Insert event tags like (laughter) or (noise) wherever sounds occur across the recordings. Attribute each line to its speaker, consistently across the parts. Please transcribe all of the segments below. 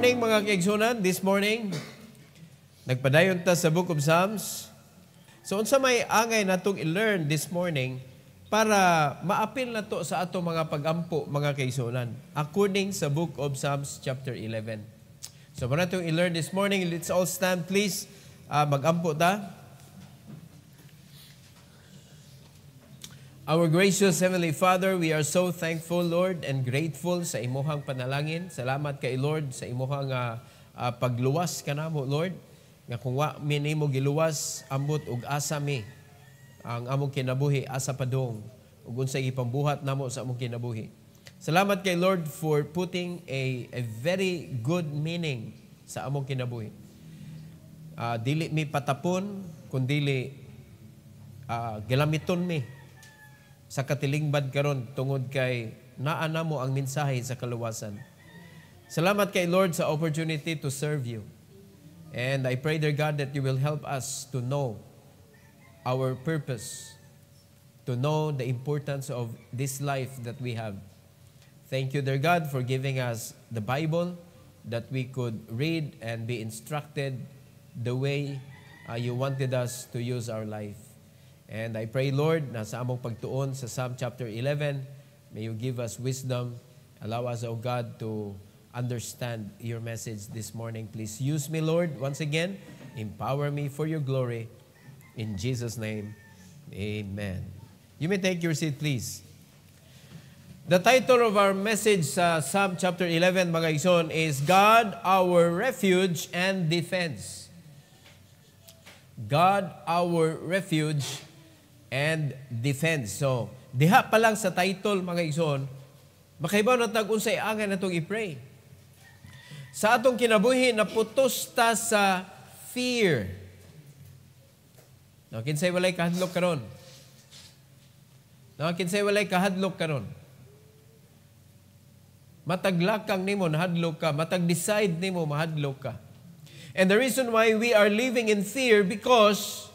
Speaker 1: morning mga kaigsunan, this morning, nagpadayon ta sa Book of Psalms. So unsa may angay natong i-learn this morning para maapil na to sa ato mga pag-ampo, mga kaigsunan according sa Book of Psalms chapter 11. So para natong i-learn this morning, let's all stand please. Uh, Mag-ampo ta. Our gracious Heavenly Father, we are so thankful, Lord, and grateful sa imuhang panalangin. Salamat kay Lord sa imuhang uh, uh, pagluwas kanamo, Lord. Nga kung wa mo giluwas ambot ug asa mi ang among kinabuhi asa padong ug unsay ipambuhat namo sa among kinabuhi. Salamat kay Lord for putting a, a very good meaning sa among kinabuhi. Uh, dili mi patapon kundi uh, gilamiton mi sa katilingban karon tungod kay naana mo ang mensahe sa kaluwasan. Salamat kay Lord sa opportunity to serve you. And I pray, dear God, that you will help us to know our purpose, to know the importance of this life that we have. Thank you, dear God, for giving us the Bible that we could read and be instructed the way uh, you wanted us to use our life. And I pray, Lord, na sa among pagtuon sa Psalm chapter 11, may you give us wisdom. Allow us, O God, to understand your message this morning. Please use me, Lord, once again. Empower me for your glory. In Jesus' name, amen. You may take your seat, please. The title of our message sa Psalm chapter 11, mga ison, is God, our refuge and defense. God, our refuge and defense. So, diha pa lang sa title mga igsoon, makaibaw na tag unsay aga na itong i-pray. Sa atong kinabuhi, naputos ta sa fear. No, kinsay walay kahadlok karon. No, kinsay walay kahadlok karon. Mataglakang nimo nahadlok ka, matag-decide nimo mahadlok ka. And the reason why we are living in fear because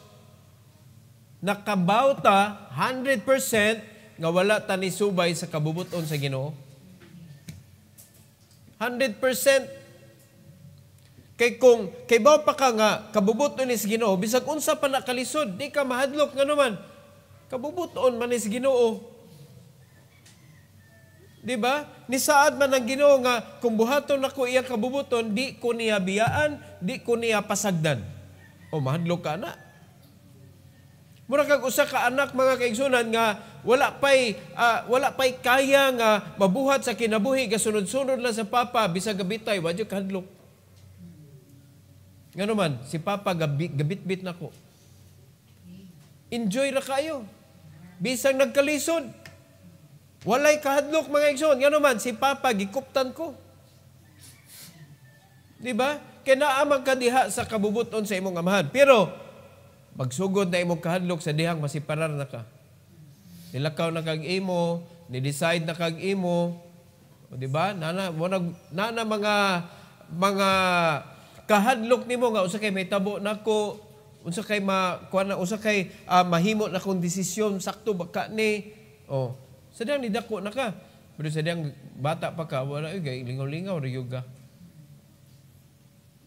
Speaker 1: nakabauta 100% nga wala tani subay sa kabubuton sa Ginoo? 100% kay kung kay baw pa ka nga kabubuton ni sa Ginoo bisag unsa pa nakalisod di ka mahadlok nganuman kabubuton man ni sa Ginoo Di ba? Ni saad man ang Ginoo nga kung buhaton nako iya kabubuton di ko niya biyaan, di ko niya pasagdan. O mahadlok ka na. Mura kag usa ka anak mga kaigsoonan nga wala pay uh, wala pay kaya nga mabuhat sa kinabuhi gasunod-sunod lang sa papa bisag gabitay wa jud kadlok. Ngano man si papa gabi, gabit-bit nako. Enjoy ra kayo. Bisag nagkalisod. Walay kahadlok mga igsoon. Ngano man si papa gikuptan ko. Di ba? Kinaamang kadiha sa kabubuton sa imong amahan. Pero Pagsugod na imong kahadlok sa dihang masiparar na ka. Nilakaw na kag imo, ni-decide na kag imo, o di ba? Nana mo nag nana mga mga kahadlok nimo nga usa kay may tabo nako, unsa kay ma kuan na usa kay uh, mahimo na kong desisyon sakto baka ni oh. ni dako na ka. Pero sadyang bata pa ka, wala, okay, eh, lingaw-lingaw, riyuga.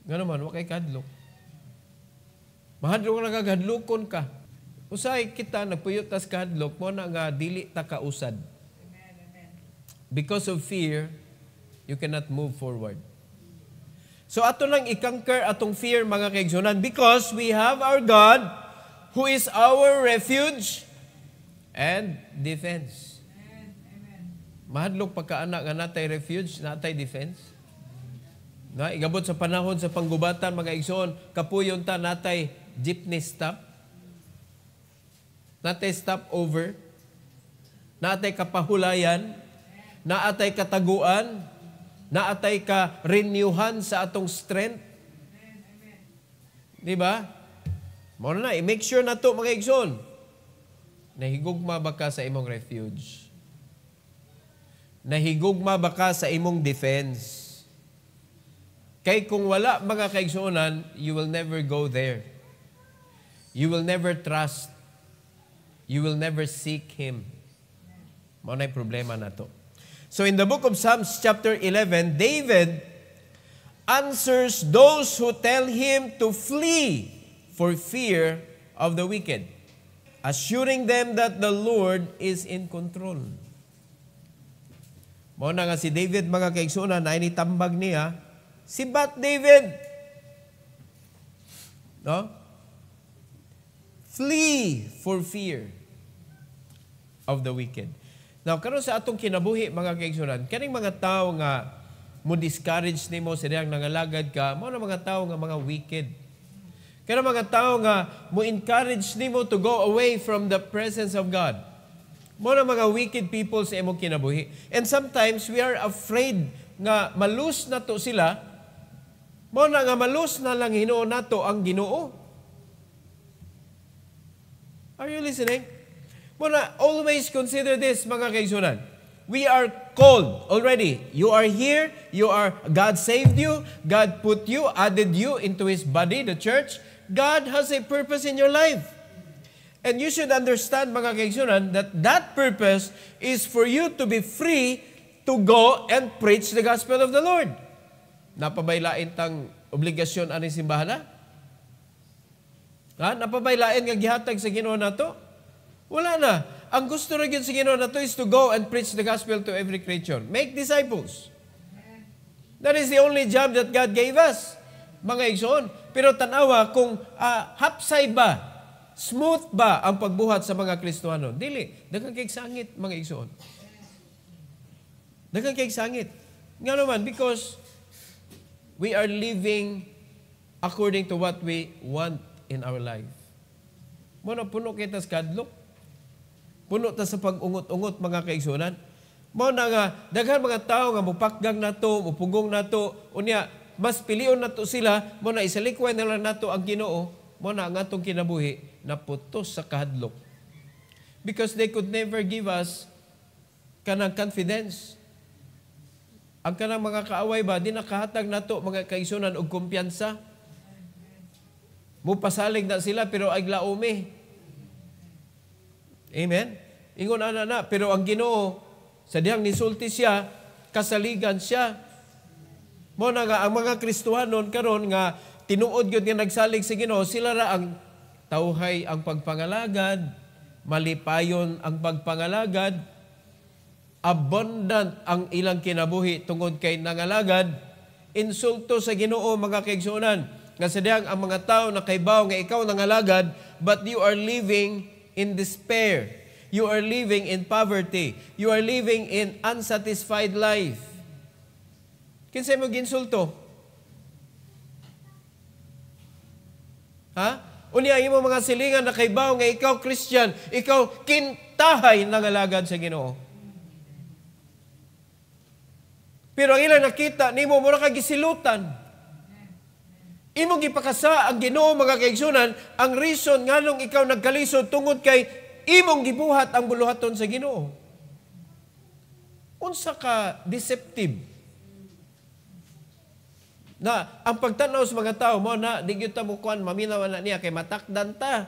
Speaker 1: man wa kay kadlok. Mahadlok na nga hadlokon ka. Usay kita nagpuyot tas kahadlok mo na nga dili ta kausad. Because of fear, you cannot move forward. So ato lang i atong fear mga kaigsunan because we have our God who is our refuge and defense. Amen. Mahadlok pagkaanak nga natay refuge, natay defense. Na, igabot sa panahon sa panggubatan, mga igsoon, kapuyon ta, natay jeepney stop, natay stop over, natay kapahulayan, naatay kataguan, naatay ka renewhan sa atong strength. Di ba? Mo na, i-make sure na to mga igsoon. Nahigugma ba ka sa imong refuge? Nahigugma ba ka sa imong defense? Kay kung wala mga kaigsuonan, you will never go there. You will never trust. You will never seek Him. Maunay problema na to. So in the book of Psalms chapter 11, David answers those who tell him to flee for fear of the wicked, assuring them that the Lord is in control. Mao na nga si David mga kaigsunan na initambag niya, si Bat David. No? Flee for fear of the wicked. Now, karon sa atong kinabuhi, mga kaigsunan, kaning mga tao nga mo discourage nimo sa diyang nangalagad ka, mo na mga tao nga mga wicked. Kaya mga tao nga mo encourage nimo to go away from the presence of God. Mo na mga wicked people sa imong kinabuhi. And sometimes we are afraid nga malus na to sila. Mo na nga malus na lang hinuon nato ang Ginoo. Are you listening? Muna, always consider this, mga kaigsunan. We are called already. You are here. You are, God saved you. God put you, added you into His body, the church. God has a purpose in your life. And you should understand, mga kaigsunan, that that purpose is for you to be free to go and preach the gospel of the Lord. Napabailain tang obligasyon ani simbahan na? Ha? Napabailain nga gihatag sa Ginoo nato? Wala na. Ang gusto ra gyud sa Ginoo nato is to go and preach the gospel to every creature. Make disciples. That is the only job that God gave us. Mga igsoon, pero tanawa kung uh, hapsay ba, smooth ba ang pagbuhat sa mga Kristoano? Dili, daghang kay sangit mga igsoon. Daghang kay sangit. Nga naman because we are living according to what we want in our life. Muna puno kita sa kadlok. Puno ta sa pag-ungot-ungot mga kaigsunan. Mao nga daghan mga tawo nga mupakgang nato, mupugong nato, unya mas pilion nato sila mo isalikway nila nato ang Ginoo, mo na ang atong kinabuhi naputos sa kahadlok. Because they could never give us kanang confidence. Ang kanang mga kaaway ba, di nakahatag nato mga kaisunan og kumpiyansa Mupasalig na sila pero ay laumi. Amen? Ingon ana na, pero ang ginoo, sa dihang nisulti siya, kasaligan siya. Mo nga, ang mga Kristuhanon karon nga tinuod yun nga nagsalig si Ginoo, sila ra ang tawhay ang pagpangalagad, malipayon ang pagpangalagad, abundant ang ilang kinabuhi tungod kay nangalagad, insulto sa Ginoo mga kaigsunan nga sadayag ang mga tao na kaibaw nga ikaw nangalagad, but you are living in despair. You are living in poverty. You are living in unsatisfied life. Kinsa mo ginsulto? Ha? Unya imo mga silingan na kaibaw nga ikaw Christian, ikaw kintahay nangalagad sa Ginoo. Pero ang ilang nakita nimo mura ka gisilutan. Imong gipakasa ang Ginoo mga kaigsunan ang reason nganong ikaw nagkalisod tungod kay imong gibuhat ang buluhaton sa Ginoo. Unsa ka deceptive na ang pagtanaw sa mga tao mo na di gyud ta mo kuan mamila na niya kay matakdan ta.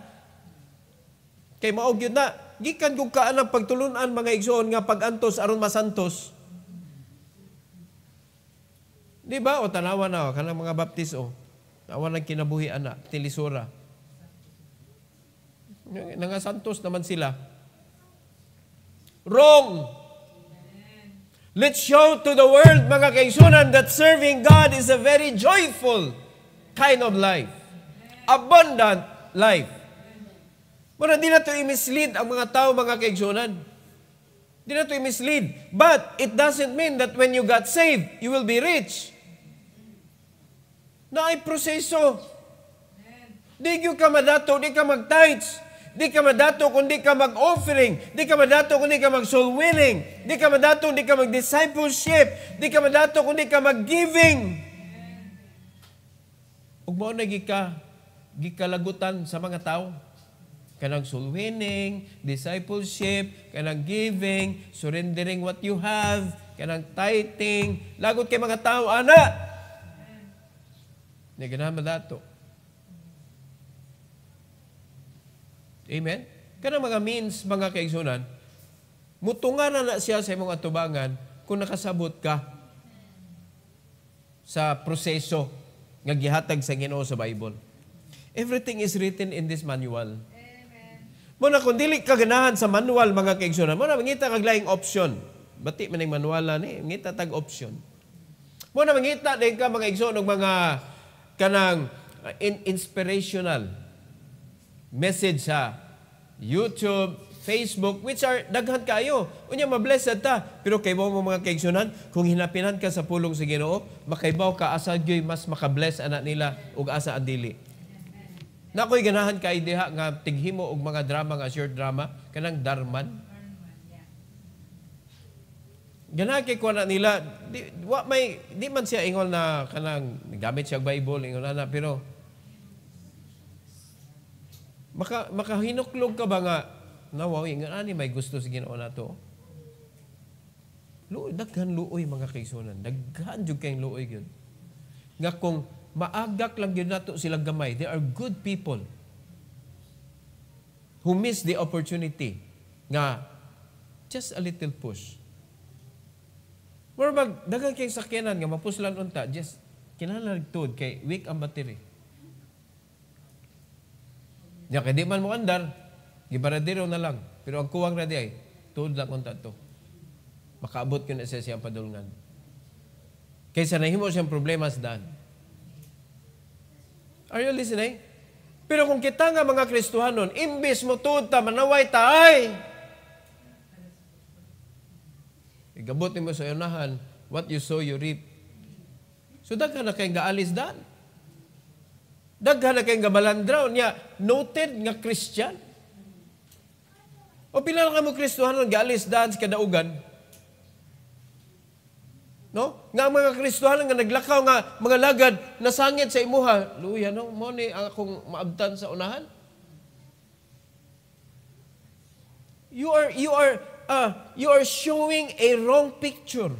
Speaker 1: Kay maog gyud na gikan kog kaan ang pagtulunan mga igsoon nga pagantos aron masantos. Di ba? O tanawa na, kanang mga baptis o ang kinabuhi ana, tilisura. Nangasantos naman sila. Wrong! Let's show to the world, mga kaisunan, that serving God is a very joyful kind of life. Abundant life. Muna, di na ito i-mislead ang mga tao, mga kaigsunan. Di na ito i-mislead. But, it doesn't mean that when you got saved, you will be rich na ay proseso. Di ka madato, di ka mag-tights. Di ka madato kundi ka mag-offering. Di ka madato kundi ka mag-soul winning. Di ka madato kung ka mag-discipleship. Di ka madato kundi ka mag-giving. Ug mao na gika gikalagutan sa mga tao kanang soul winning, discipleship, kanang giving, surrendering what you have, kanang tithing. Lagot kay mga tao, ana, Neganama dato. Amen? Kana mga means, mga kaigsunan, mutungan na, na siya sa imong atubangan kung nakasabot ka sa proseso nga gihatag sa Ginoo sa Bible. Everything is written in this manual. Amen. Muna kung dili ka ganahan sa manual mga kaigsunan, muna mangita kag laing option. Bati man ang manuala ni, mangita tag option. Muna mangita din ka mga igsoon og mga kanang uh, inspirational message sa YouTube, Facebook, which are daghan kayo. Unya mablessed ta. Pero kay mo mga kaigsunan, kung hinapinan ka sa pulong sa Ginoo, makaibaw ka asa gyoy mas makabless ana nila ug asa adili. Na Nakoy ganahan kay ideha nga tighimo og mga drama nga short drama kanang darman. Ganake ko na nila, di, wa may, di man siya ingol na kanang gamit siya Bible, ingon eh, na, pero maka, makahinuklog ka ba nga nawaw, ingon ani may gusto si Ginoo na to? Luoy, daghan luoy mga kaisunan. Daghan jud kayong luoy gyud. Nga kung maagak lang gyud nato sila gamay, they are good people who miss the opportunity nga just a little push. Murag, daghan kayong sakyanan nga mapuslan unta, just kinalagtod kay weak ang battery. Nya kaya di man mo andar, gibaradero na lang. Pero ang kuwang na ay tuod lang unta to. Makaabot ko na siya siyang padulngan. Kaysa nahimo siyang problema sa daan. Are you listening? Pero kung kita nga mga Kristuhanon, imbis mo tuod ta, manaway ta, ay! Igabot mo sa unahan, what you sow, you reap. So daghan na kayong gaalisdan. Daghan na kayong gamalandraw niya noted nga Christian. O pila na kamo Kristohanon gaalisdan sa kadaugan. No? Nga mga Kristohanon nga naglakaw nga mga lagad na sangit sa imuha. Luya no, mo ni akong maabtan sa unahan. You are you are uh, you are showing a wrong picture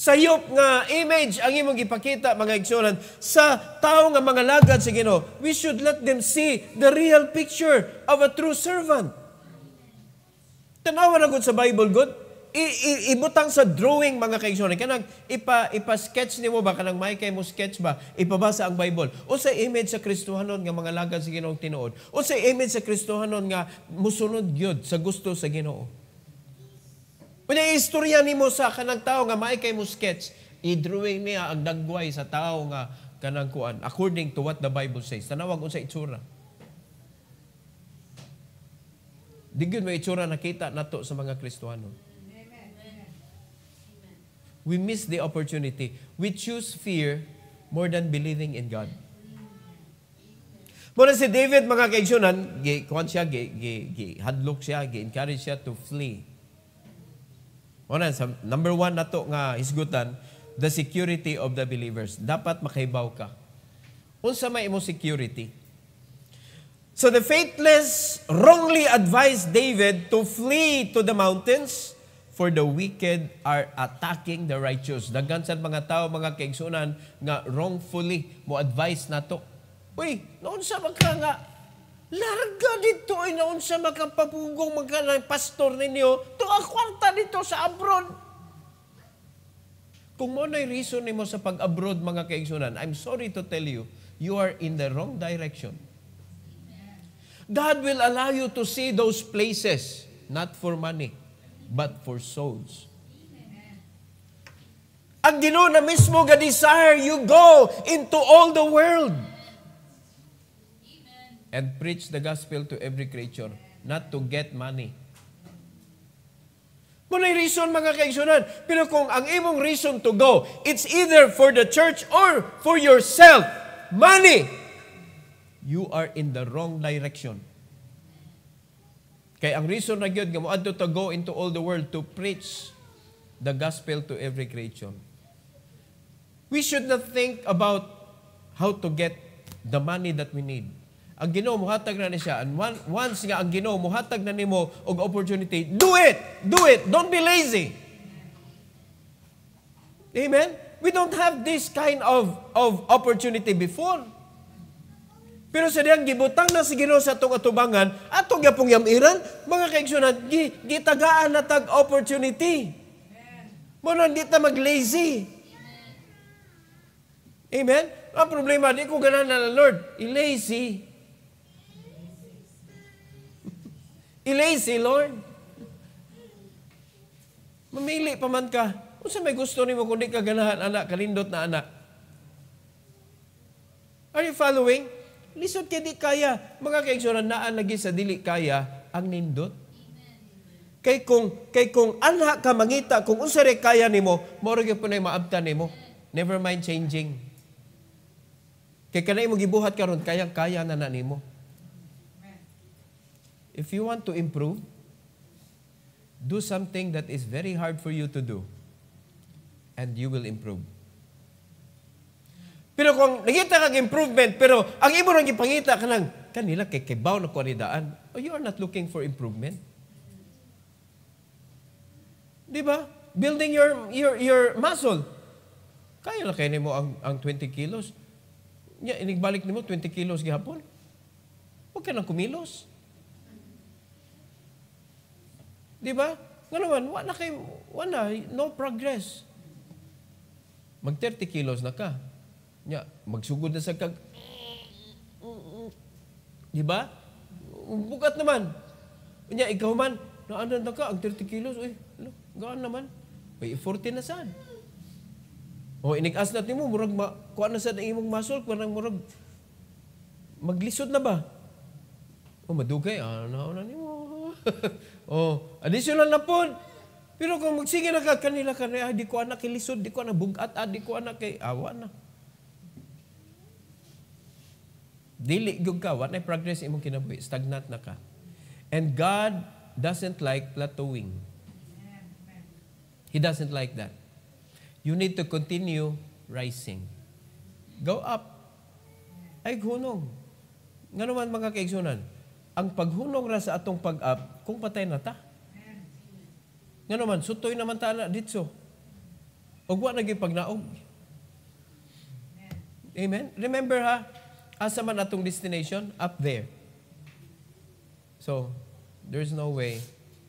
Speaker 1: sayop nga image ang imong gipakita mga igsoon sa tao nga mga lagad sa Ginoo we should let them see the real picture of a true servant tanawa na gud sa Bible gud I, I, ibutang sa drawing mga kaigsoon kanang ipa ipa sketch nimo ba kanang may kay mo sketch ba ipabasa ang Bible o sa image sa Kristohanon nga mga lagad sa Ginoo tinuod o sa image sa Kristohanon nga musunod gyud sa gusto sa Ginoo Unya istorya nimo sa kanang tao nga maay kay mo sketch, i-drawing niya ang dagway sa tao nga kanang kuan according to what the Bible says. Tanawag unsa itsura. Di gyud may itsura nakita nato sa mga Kristiyano. We miss the opportunity. We choose fear more than believing in God. Muna si David, mga kaigsyonan, gi, kuhan siya, gi, gi, gi, hadlok siya, gi-encourage siya to flee. Una, sa number one na to nga isgutan, the security of the believers. Dapat makaibaw ka. Unsa may imong security? So the faithless wrongly advised David to flee to the mountains for the wicked are attacking the righteous. Daghan sa mga tao, mga kaigsunan, nga wrongfully mo advise nato. Uy, noon sa magka nga Larga dito ay naon sa makapapugong mga pastor ninyo to akwarta dito sa abroad. Kung mo na'y reason nimo sa pag-abroad mga kaigsunan, I'm sorry to tell you, you are in the wrong direction. God will allow you to see those places, not for money, but for souls. Ang Ginoo na mismo ga desire you go into all the world and preach the gospel to every creature, not to get money. Muna'y reason mga kaigsunan. Pero kung ang imong reason to go, it's either for the church or for yourself. Money! You are in the wrong direction. Kaya ang reason na gyud nga moadto to go into all the world to preach the gospel to every creature. We should not think about how to get the money that we need ang Ginoo muhatag na ni siya. And one, once nga ang Ginoo muhatag na nimo og opportunity, do it. Do it. Don't be lazy. Amen. We don't have this kind of of opportunity before. Pero sa diyang gibutang na si Ginoo sa atong atubangan, atong gyapong yamiran, mga kaigsunan, gi, gitagaan na tag opportunity. Mo na di ta mag lazy. Amen. Ang problema di ko ganan na Lord, i lazy. I-lazy, Lord. Mamili pa man ka. Kung sa may gusto ni mo, kundi kaganahan, anak, kalindot na anak. Are you following? Lisod kay di kaya. Mga kaigsuran, naan lagi sa dili kaya ang nindot. Kay kung kay kung anha ka mangita kung unsa re kaya nimo, moro gyud punay maabtan nimo. Never mind changing. Kay kanay mo gibuhat karon kaya kaya na na nimo. If you want to improve, do something that is very hard for you to do, and you will improve. Pero kung nakita kang improvement, pero ang imo nang ipangita ka ng kanila kay kibaw na kuanidaan, oh, you are not looking for improvement. Di ba? Building your, your, your muscle. Kaya na kayo mo ang, ang 20 kilos. Ya, inigbalik nimo 20 kilos gihapon. Huwag ka nang kumilos. Di ba? Ngayon, wala kay wala, no progress. Mag 30 kilos na ka. Nya, magsugod na sa kag... Di ba? Bukat naman. Nya, ikaw man, naano na ka, ang 30 kilos, uy, gaan naman. May 40 na saan. O, inig-ask natin mo, murag, ma, kuha na sa imong muscle, kuha murag, maglisod na ba? O, madugay, ano ah, na ni mo, (laughs) oh, additional na po. Pero kung magsige na ka kanila kanila, ah, di ko anak kilisod, di ko anak bugat, ah, di ko anak kay awa na. Dili gyud ka, what progress imong kinabuhi, stagnant na ka. And God doesn't like plateauing. He doesn't like that. You need to continue rising. Go up. Ay, hunong. Nga naman mga kaigsunan, ang paghunong ra sa atong pag-up kung patay na ta. Nga naman, sutoy naman ta na ditso. Ug wa naging pagnaog. Amen. Remember ha, asa man atong destination? Up there. So, there's no way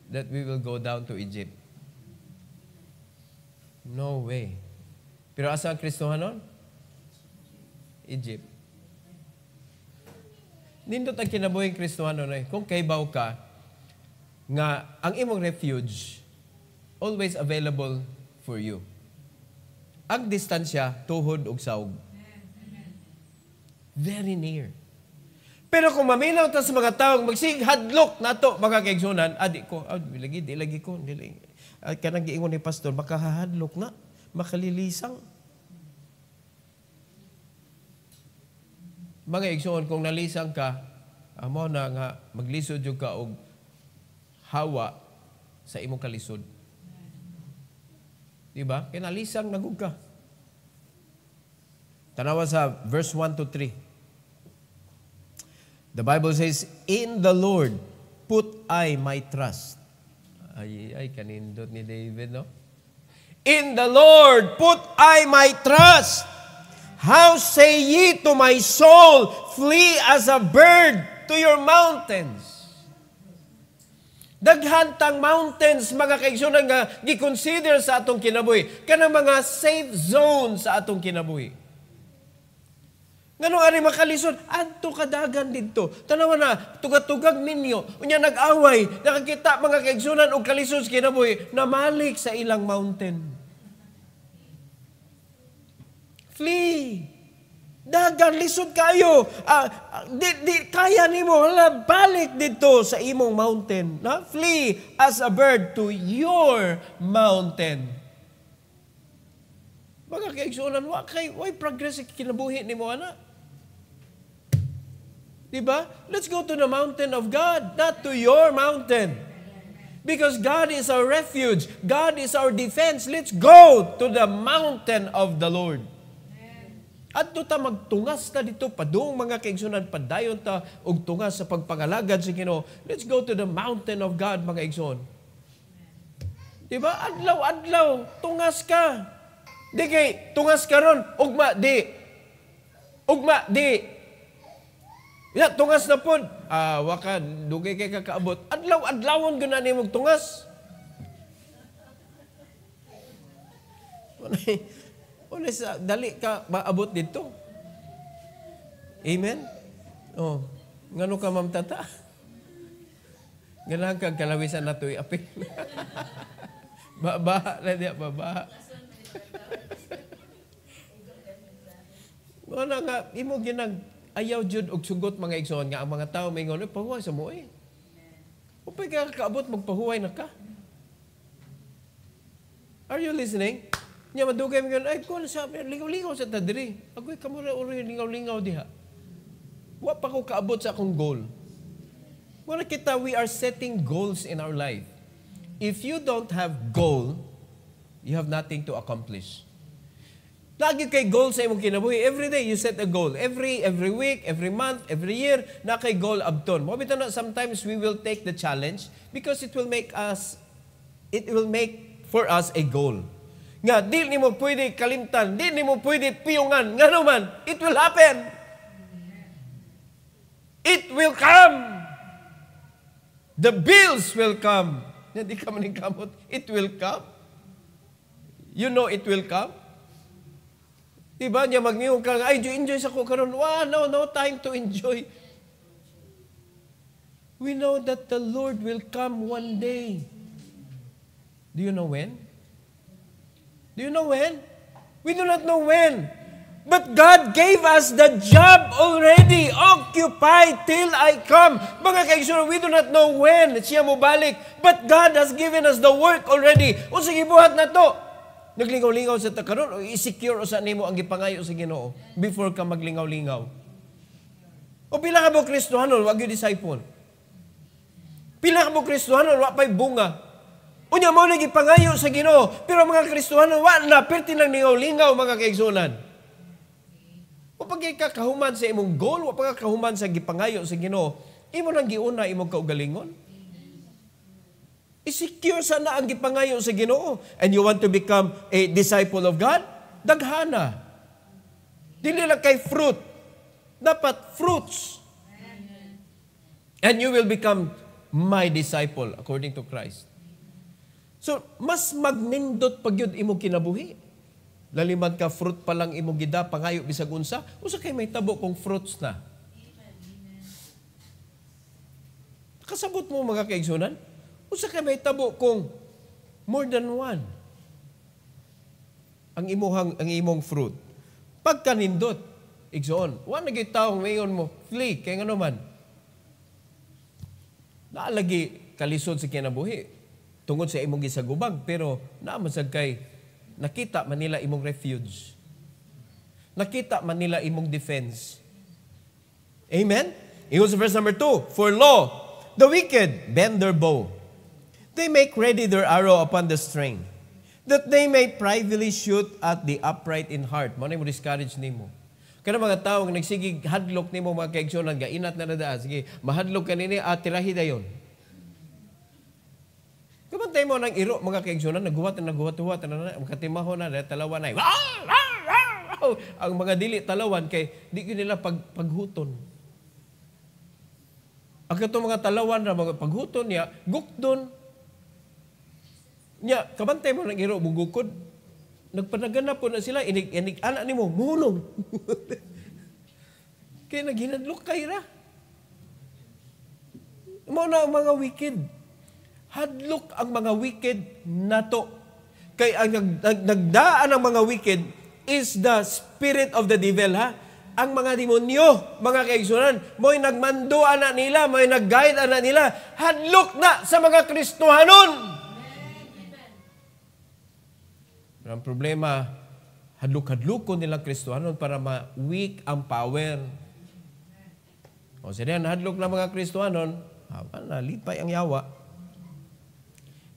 Speaker 1: that we will go down to Egypt. No way. Pero asa ang Kristohan nun? Egypt nindot ang kinabuhing Kristohano na kung kaibaw ka, nga ang imong refuge always available for you. Ang distansya, tuhod og saog. Very near. Pero kung maminaw ta sa mga taong magsig hadlok nato mga kaigsunan, adi ah, ko, ah, lagi, di lagi ko, di lagi. Ah, kanang giingon ni pastor, makahadlok na, makalilisang. mga igsoon kung nalisang ka, amo ah, na nga maglisod jud ka og hawa sa imong kalisod. Di ba? Kay nalisang nagug ka. Tanawa sa verse 1 to 3. The Bible says, In the Lord put I my trust. Ay, ay, kanindot ni David, no? In the Lord put I my trust. How say ye to my soul, flee as a bird to your mountains? Daghantang mountains, mga kaigsunan nga, giconsider sa atong kinabuhi. Kanang mga safe zones sa atong kinabuhi. Ngano ari makalisod, adto kadagan didto. Tanawa na tugatugag minyo Unya nag-away, nakakita mga kaigsunan og kalisod kinabuhi na malik sa ilang mountain. Flee. Dagan lisod kayo. Uh, di, di, kaya nimo mo, balik dito sa imong mountain. Na? Flee as a bird to your mountain. Baga kay igsuonan wa kay why progress kinabuhi nimo ana. Di ba? Let's go to the mountain of God, not to your mountain. Because God is our refuge. God is our defense. Let's go to the mountain of the Lord. At ta magtungas na dito padung mga kaigsunan padayon ta og tungas sa pagpangalagad sa Ginoo. Let's go to the mountain of God mga igsoon. Diba? Adlaw adlaw tungas ka. Di kay tungas ka ron ugma di. Ugma di. Ya tungas na pod. Ah waka dugay kay kakaabot. Adlaw adlawon gud na tungas. (laughs) Ulis, uh, dali ka maabot dito. Amen? Oh, ngano ka mamtata? Ganang kang kalawisan na to'y apil. (laughs) baba, na diya, baba. (laughs) Wala nga, imo ginag ayaw jud og sugot mga igsoon nga ang mga tao may ngono pahuway sa mo eh. Upay ka kaabot magpahuway na ka. Are you listening? Nya madugay mga ay kun ano sa lingaw-lingaw sa tadiri. Agoy kamo ra uri lingaw-lingaw diha. Wa pa ko kaabot sa akong goal. Mura kita we are setting goals in our life. If you don't have goal, you have nothing to accomplish. Lagi kay goal sa imong kinabuhi. Every day you set a goal. Every every week, every month, every year na kay goal abton. Mo bitaw sometimes we will take the challenge because it will make us it will make for us a goal nga di nimo pwede kalimtan, di nimo pwede piyungan, nga naman, it will happen. It will come. The bills will come. Nga di ka maningkamot, it will come. You know it will come. Diba niya magniyong ka, ay, enjoy sa ko karon. Wow, no, no time to enjoy. We know that the Lord will come one day. Do you know when? Do you know when? We do not know when. But God gave us the job already. Occupy till I come. Mga kaigsuro, we do not know when siya mo balik. But God has given us the work already. O sige, buhat na to. Naglingaw-lingaw sa takaroon, o i-secure o saan mo ang gipangayo sa ginoo before ka maglingaw-lingaw. O pila ka mo kristohanon, wag yung disciple. Pila ka mo kristohanon, wapay bunga. Unya mao na gipangayo sa Ginoo, pero mga Kristohano wa na perti nang lingaw-lingaw mga kaigsoonan. Wa pagay ka kahuman sa imong goal, wa pagay kahuman sa gipangayo sa Ginoo, imo nang giuna imong kaugalingon. I-secure sana ang gipangayo sa Ginoo and you want to become a disciple of God? Daghana. Dili lang kay fruit. Dapat fruits. And you will become my disciple according to Christ. So, mas magnindot pag yun imo kinabuhi. Laliman ka fruit pa lang imo gida, pangayo bisag unsa, usa kay may tabo kong fruits na. Kasabot mo mga kaigsunan, usa kay may tabo kong more than one. Ang imong ang imong fruit. Pagkanindot, igsoon, wala na gitawong mayon mo, flee kay ngano man. Naalagi kalisod sa kinabuhi tungod sa imong gisagubag pero namasag kay nakita man nila imong refuge. Nakita man nila imong defense. Amen? Ingon sa verse number 2, For law the wicked bend their bow. They make ready their arrow upon the string, that they may privately shoot at the upright in heart. Manay mo discourage nimo. Kana mga tawo nga nagsigig hadlok nimo mga kaigsunan ga inat na na daan. Sige, mahadlok kanini at ah, tirahi dayon. Kabantay mo ng iro, mga kaigsunan, naguwat na naguwat-huwat na na, makatimahon na, talawan na, eh. ang mga dili talawan, kay di ko nila pag, paghuton. Ang itong mga talawan na mga paghuton niya, gukdon. Niya, kabantay mo ng iro, bugukod. Nagpanaganap po na sila, inig, inig, anak ni mo, mulong. (laughs) kaya naghinadlok kay ra. Mo na ang mga wicked hadlok ang mga wicked na to. Kay ang nag, nag, nagdaan ang mga wicked is the spirit of the devil, ha? Ang mga demonyo, mga kaigsunan, mo'y nagmando na nila, mo'y nag-guide na nila, hadlok na sa mga Kristohanon. Ang problema, hadlok ko nilang Kristohanon para ma-weak ang power. O, sila hadlok na mga Kristohanon, haba na, lipay ang yawa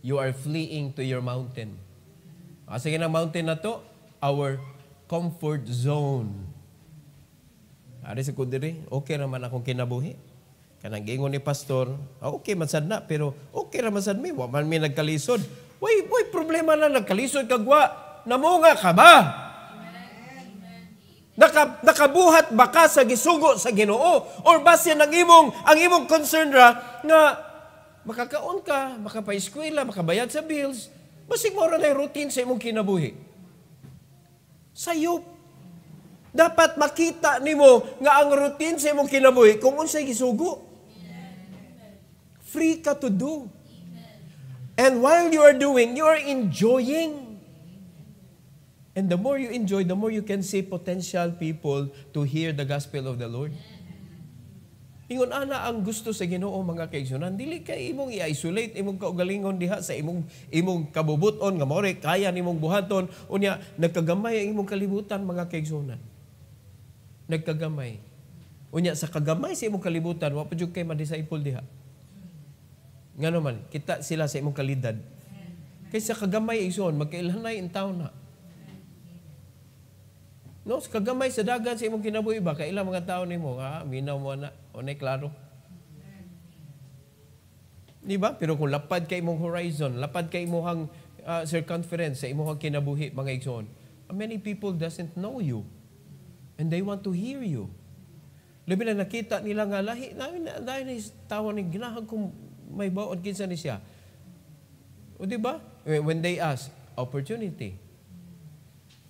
Speaker 1: you are fleeing to your mountain. Kasi ah, nga mountain na to, our comfort zone. Ari sa kudiri, okay naman akong kinabuhi. Kanang gingon ni pastor, ah, okay man sad na, pero okay ra man sad mi, wa man mi nagkalisod. Way, way problema na nagkalisod kagwa. Namunga ka ba? Naka, nakabuhat ba ka sa gisugo sa Ginoo or base nang imong ang imong concern ra nga makakaon ka, makapaiskwela, makabayad sa bills, masiguro na na routine sa imong kinabuhi. Sayop. Dapat makita nimo nga ang routine sa imong kinabuhi kung unsay gisugo. Free ka to do. And while you are doing, you are enjoying. And the more you enjoy, the more you can see potential people to hear the gospel of the Lord. Amen. Ingon ana ang gusto sa Ginoo mga kaigsunan dili kay imong i-isolate imong kaugalingon diha sa imong imong kabubuton nga mori kaya nimong buhaton unya nagkagamay ang imong kalibutan mga kaigsunan. Nagkagamay. Unya sa kagamay sa imong kalibutan wa pa kay ma-disciple diha. Ngano man kita sila sa imong kalidad. Kay sa kagamay igsoon magkailanay in taon na. No, kagamay sa dagat sa imong kinabuhi ba kay ilang mga tao nimo nga minaw mo na unay klaro. Di ba? Pero kung lapad kay imong horizon, lapad kay imong uh, ah, circumference sa imong kinabuhi mga igsoon. Many people doesn't know you and they want to hear you. Labi na nakita nila nga lahi na dahil na tawa ni ginahag kung may baon kinsa ni siya. O di ba? When they ask, opportunity.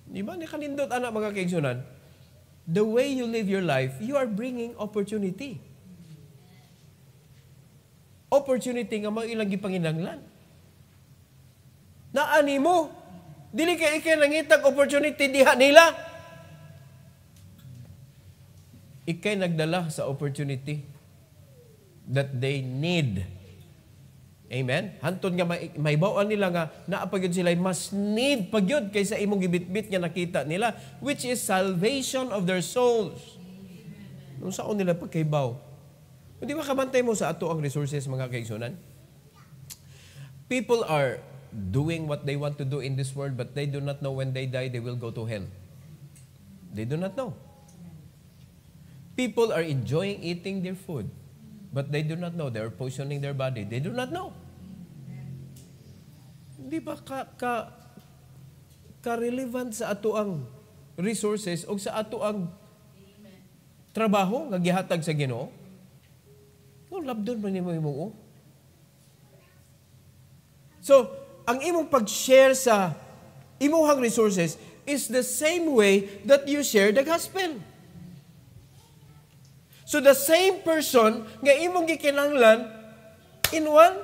Speaker 1: Di ba? Nakalindot, anak mga kaigsunan. The way you live your life, you are bringing opportunity. Opportunity nga mga ilang gipanginanglan. Naani mo. Dili kay ikay nangitag opportunity diha nila. Ikay nagdala sa opportunity that they need Amen? Hantod nga may, maibawaan nila nga naapagyod sila mas need pagyod kaysa imong gibitbit nga nakita nila which is salvation of their souls. Nung saon nila pagkaibaw? Hindi ba kabantay mo sa ato ang resources mga kaigsunan? People are doing what they want to do in this world but they do not know when they die they will go to hell. They do not know. People are enjoying eating their food but they do not know. They are poisoning their body. They do not know di ba ka, ka, ka relevant sa atoang resources o sa atoang trabaho nga gihatag sa Ginoo? No, labdon man nimo imong So, ang imong pag-share sa imuhang resources is the same way that you share the gospel. So the same person nga imong gikinanglan in one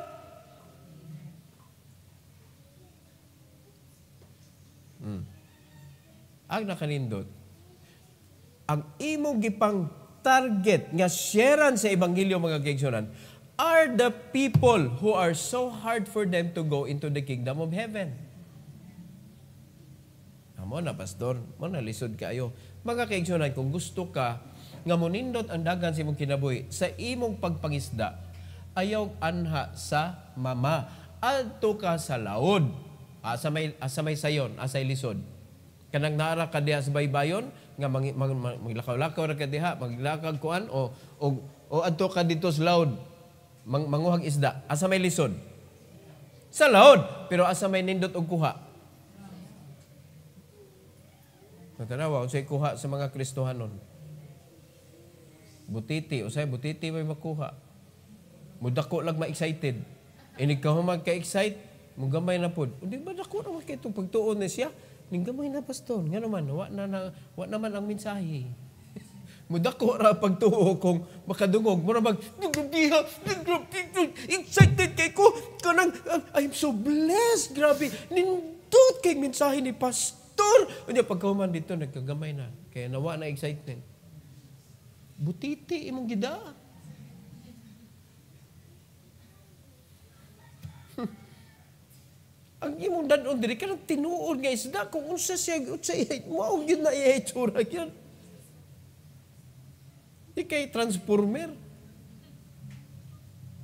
Speaker 1: ang nakanindot. Ang imong gipang target nga sharean sa ebanghelyo mga kaigsunan are the people who are so hard for them to go into the kingdom of heaven. Amo na pastor, mo na lisod kayo. Mga kaigsunan, kung gusto ka nga monindot ang dagan sa imong kinabuhi sa imong pagpangisda, ayaw anha sa mama adto ka sa laod asa may asa may sayon asa asay lisod Kanang naara ka diha sa baybayon, nga maglakaw-lakaw ra ka diha, maglakag kuan, o, o, o adto ka dito sa loud, mang, manguhag isda. Asa may lisod? Sa loud, pero asa may nindot og kuha? Natanawa, usay kuha sa mga Kristohanon. Butiti, usay butiti may makuha. Mudako lang ma-excited. Inig ka humag ka-excite, mugamay na po. Hindi ba dako naman kayo pagtuon ni siya? Linggamay na, pastor. Nga naman, wa, na, na, wa naman ang mensahe. (laughs) Mudako ra pagtuo kong makadungog. Mura mag, excited kay ko. Kanang, I'm so blessed. Grabe. Nindot kay mensahe ni pastor. Kanya pagkauman dito, nagkagamay na. Kaya nawa na excitement. Butiti imong gidaan. ang imong dadon diri kay tinuod nga isda kung unsa siya unsa iya mao gyud na iya itsura gyud di transformer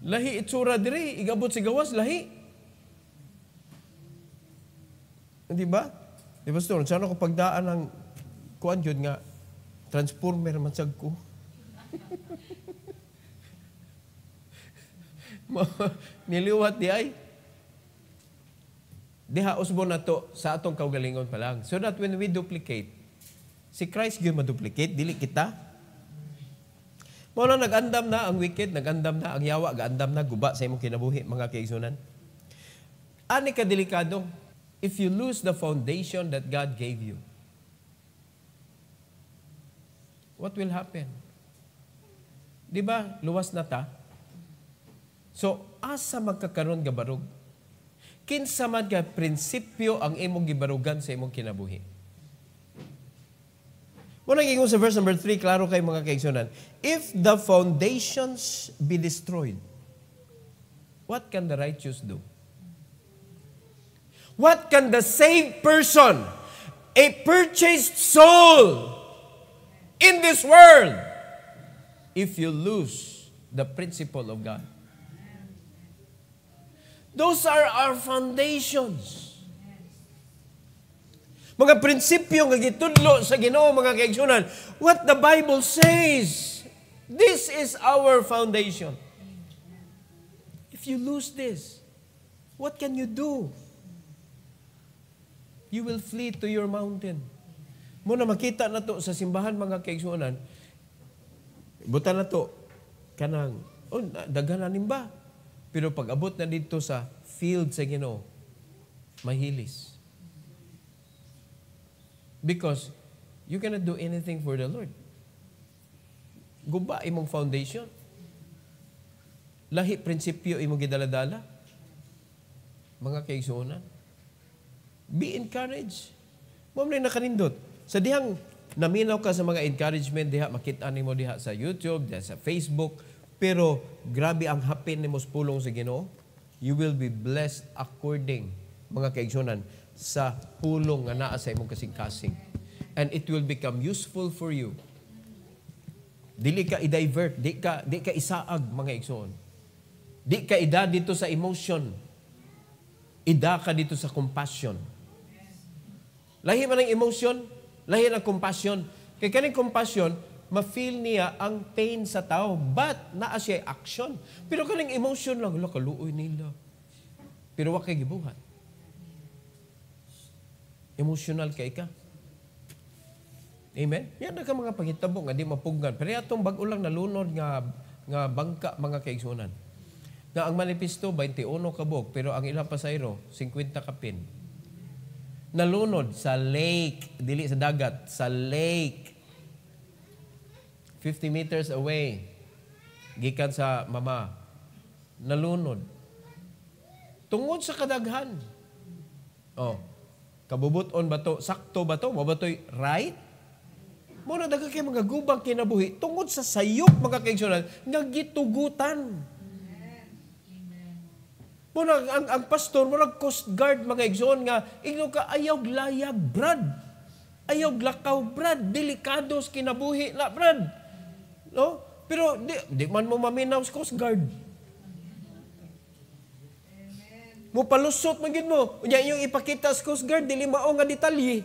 Speaker 1: lahi itura diri igabot si gawas lahi di ba di ba pastor sana ko pagdaan ang kuan gyud nga transformer man sad ko (laughs) niliwat di ay Diha usbo na to sa atong kaugalingon pa lang. So that when we duplicate, si Christ gyud maduplicate dili kita. Mao nagandam na ang wicked, nagandam na ang yawa, gaandam na guba sa imong kinabuhi mga kaigsunan. Ani ka delikado if you lose the foundation that God gave you. What will happen? 'Di ba? Luwas na ta. So asa magkakaroon gabarog kinsa man nga prinsipyo ang imong gibarugan sa imong kinabuhi. Muna gingon sa verse number 3, klaro kay mga kaigsunan. If the foundations be destroyed, what can the righteous do? What can the saved person, a purchased soul in this world, if you lose the principle of God? Those are our foundations. Mga prinsipyo nga gitudlo sa Ginoo mga kaigsoonan, what the Bible says, this is our foundation. If you lose this, what can you do? You will flee to your mountain. Muna makita na to sa simbahan mga kaigsoonan. Buta na to kanang oh, daghan na nimba. Pero pag abot na dito sa field sa Ginoo, mahilis. Because you cannot do anything for the Lord. Guba imong foundation. Lahi prinsipyo imong gidala-dala. Mga kaigsuonan. Be encouraged. Mao na nakanindot. Sa dihang naminaw ka sa mga encouragement diha makita nimo diha sa YouTube, diha sa Facebook, pero grabe ang hapin ni pulong sa Ginoo. You will be blessed according mga kaigsunan sa pulong nga naa sa imong kasing-kasing. And it will become useful for you. Dili ka i-divert, di ka di ka isaag mga igsoon. Di ka ida dito sa emotion. Ida ka dito sa compassion. Lahi man ang emotion, lahi ang compassion. Kay kaning compassion, ma-feel niya ang pain sa tao. But, naa siya action. Pero kaning emotion lang, lo, kaluoy nila. Pero wa kay gibuhat. Emotional kay ka. Amen? Yan na ka mga pangitabo nga di mapugnan. Pero yatong bag lang nalunod nga nga bangka mga kaigsunan. Nga ang manifesto 21 kabog pero ang ilang pasayro 50 kapin. Nalunod sa lake, dili sa dagat, sa lake 50 meters away, gikan sa mama, nalunod. Tungod sa kadaghan. Oh, kabubuton ba to? Sakto ba to? Mabatoy right? Muna daga kay mga gubang kinabuhi tungod sa sayop mga kaigsunan nga gitugutan. Muna ang, ang pastor murag coast guard mga igsoon nga igno ka ayaw layag brad. Ayaw lakaw brad, delikados kinabuhi na brad. No? Pero di, di man mo maminaw sa Coast Guard. Mupalusot man gid mo. Unya yung ipakita sa Coast Guard, dili mao nga detalye.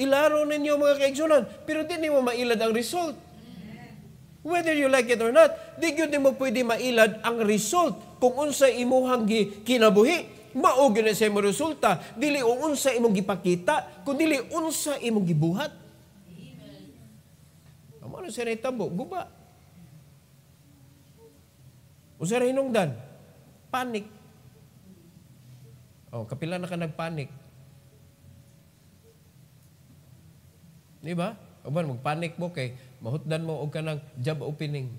Speaker 1: Ilaro ninyo mga kaigsunan, pero di nimo mailad ang result. Whether you like it or not, di gyud nimo pwede mailad ang result kung unsa imuhang kinabuhi. Mao gyud sa imong resulta, dili unsa imong gipakita, kun dili unsa imong gibuhat. Kung ano siya tambo, guba. O siya hinungdan, panic. O, oh, kapila na ka nagpanic. Di ba? O ba, magpanic mo kay mahutdan mo og kanang job opening.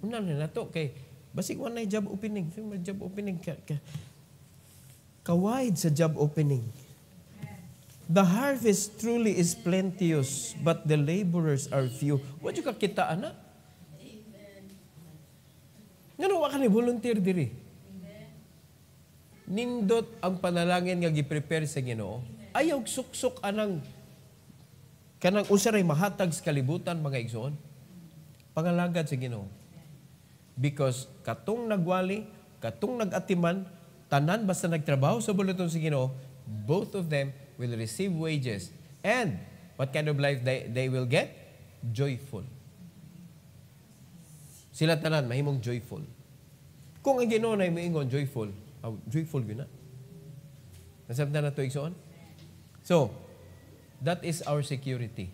Speaker 1: Una na na to kay basig wala na job opening. Sino job opening ka, ka, ka sa job opening. The harvest truly is plenteous, but the laborers are few. Wa jud ka kita ana. Amen. Ngano wa ka volunteer diri? Nindot ang panalangin nga gi-prepare sa Ginoo. Ayaw suksok anang kanang usaray mahatag sa kalibutan mga igsoon. Pangalagad sa Ginoo. Because katong nagwali, katong nagatiman, tanan basta nagtrabaho sa buluton sa Ginoo, both of them will receive wages. And what kind of life they, they will get? Joyful. Sila tanan, mahimong joyful. Kung ang ginoo na ingon joyful, oh, joyful yun na. Nasab na na ito igsoon? So, that is our security.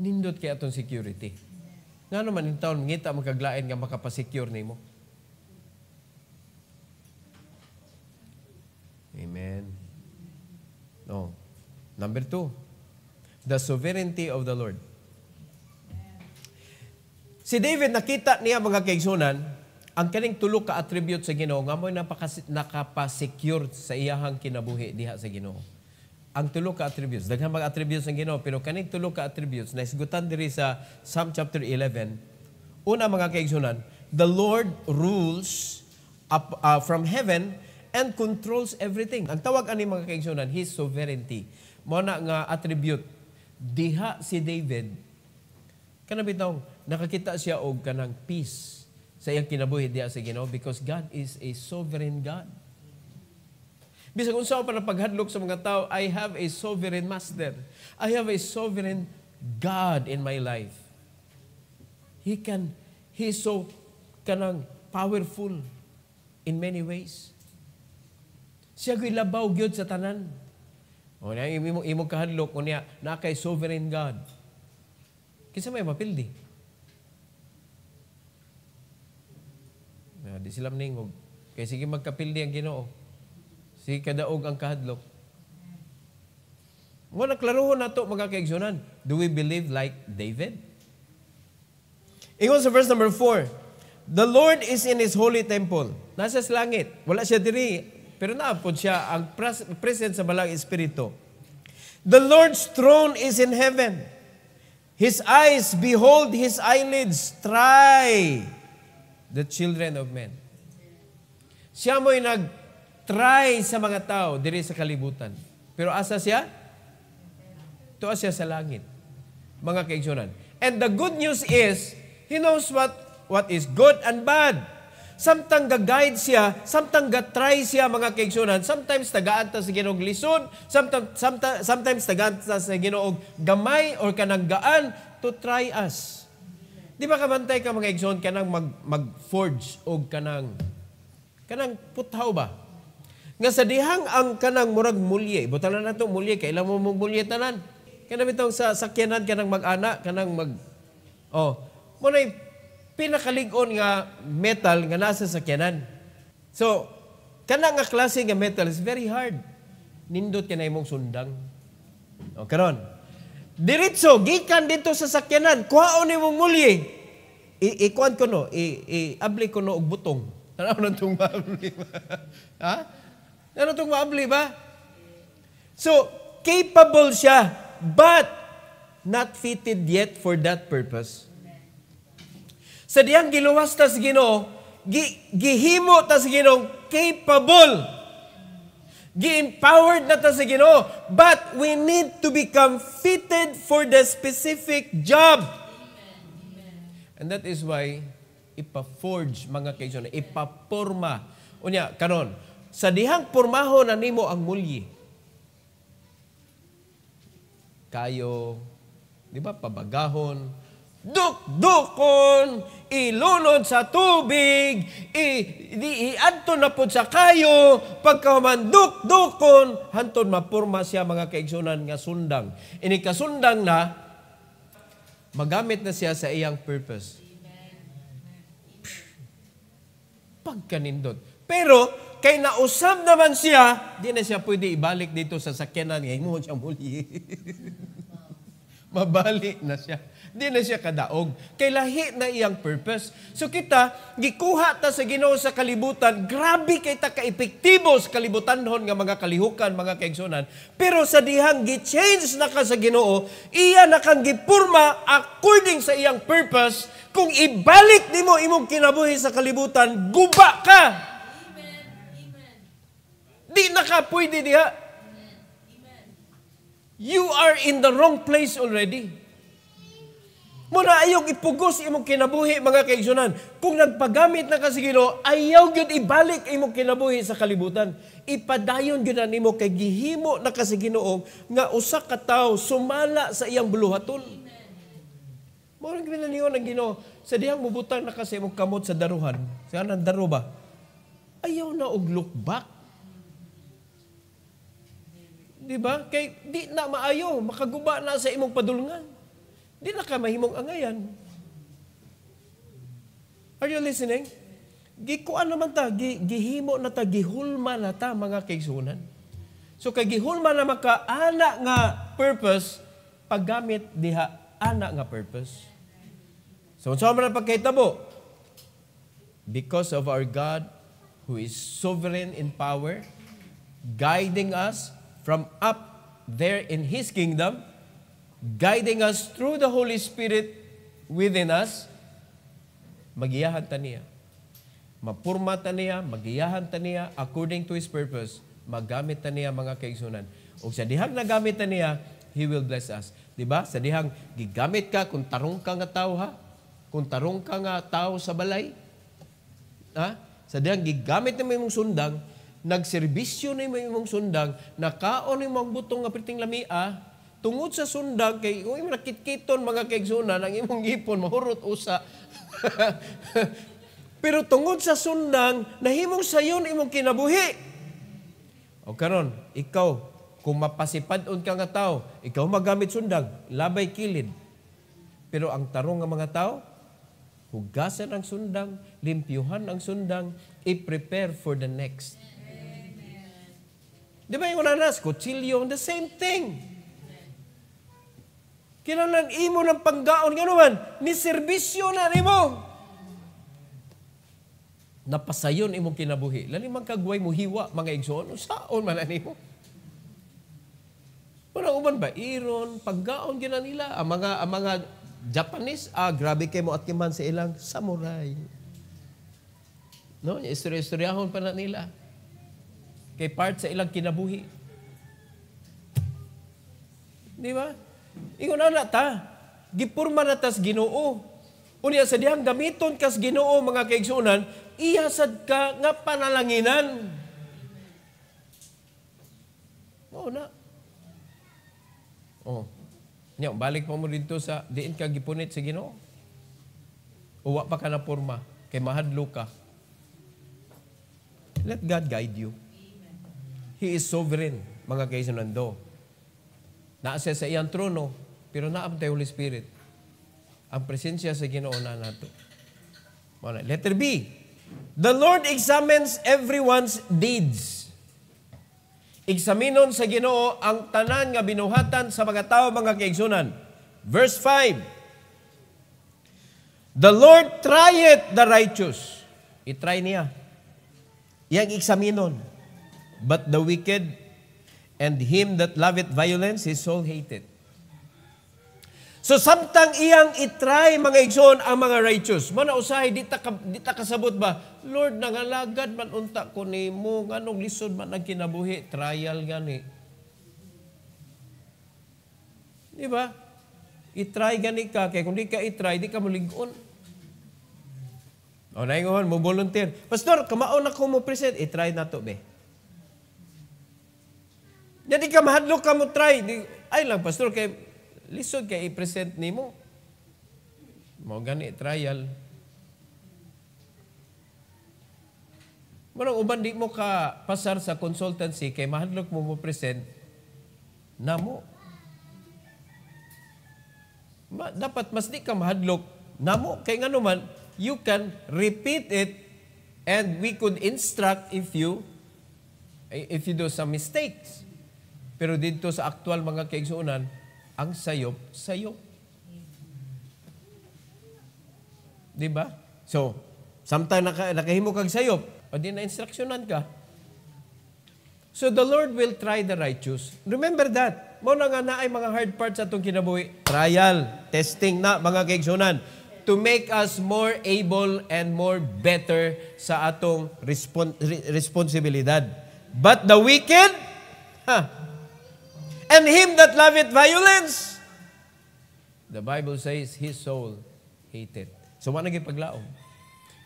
Speaker 1: Nindot kay atong security. Nga naman, yung taon, ngita magkaglain nga makapasecure na mo. Amen. No. Oh, number two, the sovereignty of the Lord. Si David, nakita niya mga kaigsunan, ang kaning tulo ka attribute sa Ginoo nga mo'y nakapasecure sa iyahang kinabuhi diha sa Ginoo. Ang tulo ka attributes, daghang mga attributes ang Ginoo pero kaning tulo ka attributes na isgutan diri sa Psalm chapter 11. Una mga kaigsunan, the Lord rules up, uh, from heaven and controls everything. Ang tawag ani mga kaigsoonan, His sovereignty. Mo na nga attribute. Diha si David, kanabitaw, nakakita siya og kanang peace sa iyang kinabuhi diha sa Ginoo because God is a sovereign God. Bisag unsa pa na paghadlok sa mga tao, I have a sovereign master. I have a sovereign God in my life. He can, He so kanang powerful in many ways. Siya ko'y labaw gyud sa tanan. O na imo imo kahadlok unya na kay sovereign God. Kinsa may mapildi? Na ah, di sila ningog. Kay sige magkapildi ang Ginoo. Sige kadaog ang kahadlok. Mo naklaruhon nato mga kaigsunan. Do we believe like David? Ingon sa verse number 4. The Lord is in His holy temple. Nasa langit. Wala siya diri pero naapod siya ang presence sa balang espiritu. The Lord's throne is in heaven. His eyes behold his eyelids try the children of men. Siya mo'y nag-try sa mga tao diri sa kalibutan. Pero asa siya? Tuwa siya sa langit. Mga kaigsunan. And the good news is, He knows what, what is good and bad. Samtang ga-guide siya, samtang ga-try siya mga kaigsunan, sometimes tagaan ta sa Ginoong lisod, sometimes sometimes, sometimes tagaan ta sa Ginoong gamay or kanang gaan to try us. Di ba kamantay ka mga igsoon kanang mag mag-forge og kanang kanang puthaw ba? Nga sa dihang ang kanang murag mulye, butalan na itong mulye, kailan mo mong mulye tanan? Kanang namin itong sa sakyanan, kanang mag-ana, kanang mag... Oh, mo na pinakalig nga metal nga nasa sa sakyanan. So, kana nga klase nga metal is very hard. Nindot ka na imong sundang. O, karon. Diretso, gikan dito sa sakyanan, kuhaon imong mulye. I-kuan ko no, i-abli ko no og butong. (laughs) Ano na itong maabli ba? (laughs) ha? Ano itong maabli ba? So, capable siya, but not fitted yet for that purpose. Sa diyang giluwas ta Ginoo, gi, gihimo ta sa Ginoo capable. Gi-empowered na ta sa Ginoo, but we need to become fitted for the specific job. And that is why ipaforge mga kaigsoonan, ipa-porma. Unya kanon, sa dihang pormahon na nimo ang mulyi. Kayo, di ba, pabagahon, dukdukon, ilunod sa tubig, i, i, iadto na po sa kayo, pagkaman dukdukon, hanton mapurma siya mga kaigsunan nga sundang. Ini kasundang na, magamit na siya sa iyang purpose. Pagkanindot. Pero, kay nausab naman siya, di na siya pwede ibalik dito sa sakyanan. Ngayon mo siya muli. (laughs) Mabalik na siya. Di na siya kadaog. Kay lahi na iyang purpose. So kita, gikuha ta sa ginoo sa kalibutan, grabe kay ta kaepektibo sa kalibutan hon nga mga kalihukan, mga kaigsunan. Pero sa dihang gi-change na ka sa ginoo, iya na kang gipurma according sa iyang purpose, kung ibalik nimo imong kinabuhi sa kalibutan, guba ka. Amen. Amen. Di na ka pwede diha. You are in the wrong place already. Muna ayog ipugos imong kinabuhi mga kaigsoonan. Kung nagpagamit na ka ayaw gyud ibalik imong kinabuhi sa kalibutan. Ipadayon gyud nimo kay gihimo na ka nga usa ka tawo sumala sa iyang buluhaton. Mo rin gyud niyo ang Ginoo sa dihang mubutang na kasi imong kamot sa daruhan. Sa anang daro ba? Ayaw na og look back. Di ba? Kay di na maayo makaguba na sa imong padulngan. Di ka mahimong angayan. Are you listening? Gikuan naman ta, gi, gihimo na ta, gihulma na ta mga kaigsunan. So kay gihulma na maka ana nga purpose paggamit diha ana nga purpose. So unsa man pagkahitabo? Because of our God who is sovereign in power, guiding us from up there in His kingdom, guiding us through the Holy Spirit within us, magiyahan ta niya. Mapurma ta niya, magiyahan ta niya according to His purpose. Magamit ta niya mga kaigsunan. O sa dihang nagamit ta niya, He will bless us. Diba? Sa dihang gigamit ka kung tarong ka nga tao ha? Kung tarong ka nga tao sa balay? Ha? Sa dihang gigamit na may mong sundang, nagserbisyo na may mong sundang, nakaon na mong butong nga priting lamia, tungod sa sundag kay kung imo nakitkiton mga kaigsunan ang imong gipon mahurot usa (laughs) pero tungod sa sundang nahimong sayon imong kinabuhi o karon ikaw kung mapasipadon ka nga tao ikaw magamit sundag labay kilid pero ang tarong nga mga tao hugasan ang sundang limpyuhan ang sundang i-prepare for the next Amen. Di ba yung unanas, kutsilyo, the same thing. Kinahanglan imo ng panggaon nga man, ni serbisyo na nimo. Napasayon imong kinabuhi. Lani man kagway mo hiwa mga igsoon, saon man nimo. Wala uban ba iron panggaon gina nila ang mga ang mga Japanese ah grabe kay mo at kiman sa ilang samurai. No, istorya-istoryahon pa na nila. Kay part sa ilang kinabuhi. Di ba? Ingon na ta, gipurma na tas ginoo. Unya sa dihang gamiton kas ginoo mga kaigsunan, iya ka nga panalanginan. Mao na. Oh. Nya, balik pa mo dito sa diin ka gipunit sa Ginoo. Uwa pa ka na purma. kay mahadlo ka. Let God guide you. He is sovereign, mga kaisunando. Naasa sa iyang trono, pero naabday Holy Spirit. Ang presensya sa Ginoo na nato. Letter B. The Lord examines everyone's deeds. Eksaminon sa Ginoo ang tanan nga binuhatan sa mga tao mga kaigsunan. Verse 5. The Lord trieth the righteous. I-try niya. Iyang eksaminon. But the wicked and him that loveth violence, his soul hated. So samtang iyang itry mga igsoon ang mga righteous, mana usahay di ta, di ta kasabot ba, Lord nangalagad man unta ko nimo nganong lisod man ang kinabuhi, trial gani. Di ba? Itry gani ka kay kung di ka itry di ka mulig-on. O naingon mo volunteer. Pastor, kamaon ko mo present, itry na to be. Nya di ka mahadlok ka mo try. ay lang pastor kay lisod kay i-present nimo. Mao gani trial. Murang uban di mo ka pasar sa consultancy kay mahadlok mo mo present namo. Ma, dapat mas di ka mahadlok namo kay ngano man you can repeat it and we could instruct if you eh, if you do some mistakes. Pero dito sa aktual mga kaigsuunan, ang sayop, sayop. Di ba? So, sometime naka, nakahimo kag sayop, o di na-instructionan ka. So the Lord will try the righteous. Remember that. Mo na nga na ay mga hard parts atong kinabuhi. Trial, testing na mga kaigsunan to make us more able and more better sa atong respons- responsibilidad. But the wicked, ha, and him that loveth violence. The Bible says, his soul hated. So, wala naging paglaom.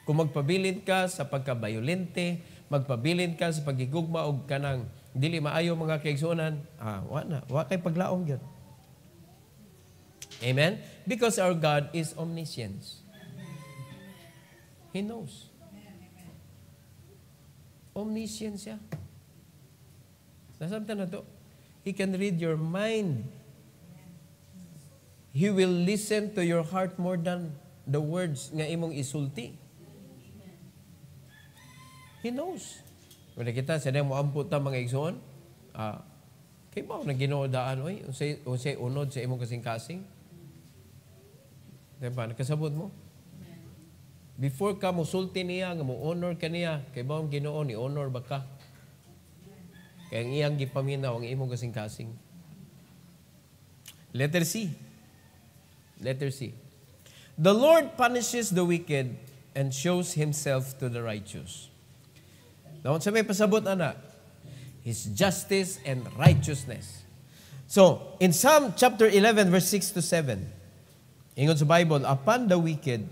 Speaker 1: Kung magpabilin ka sa pagkabayolente, magpabilin ka sa pagigugma o kanang dili maayo mga kaigsunan, ah, wala Wala kay paglaom yun. Amen? Because our God is omniscient. He knows. Omniscient siya. Nasamtan na to. He can read your mind. He will listen to your heart more than the words nga imong isulti. He knows. Wala kita, sa mo ampo ta mga igsoon, ah, kay mao na Ginoo daan oy, unsay unsay unod sa imong kasing-kasing. Diba? Nakasabot mo? Before ka mo sulti niya, nga mo honor ka niya, kay ang Ginoo ni honor ba ka? Kaya ang iyang gipaminaw ang imong kasing-kasing. Letter C. Letter C. The Lord punishes the wicked and shows Himself to the righteous. Naon sa may pasabot, ana? His justice and righteousness. So, in Psalm chapter 11, verse 6 to 7, ingon sa Bible, Upon the wicked,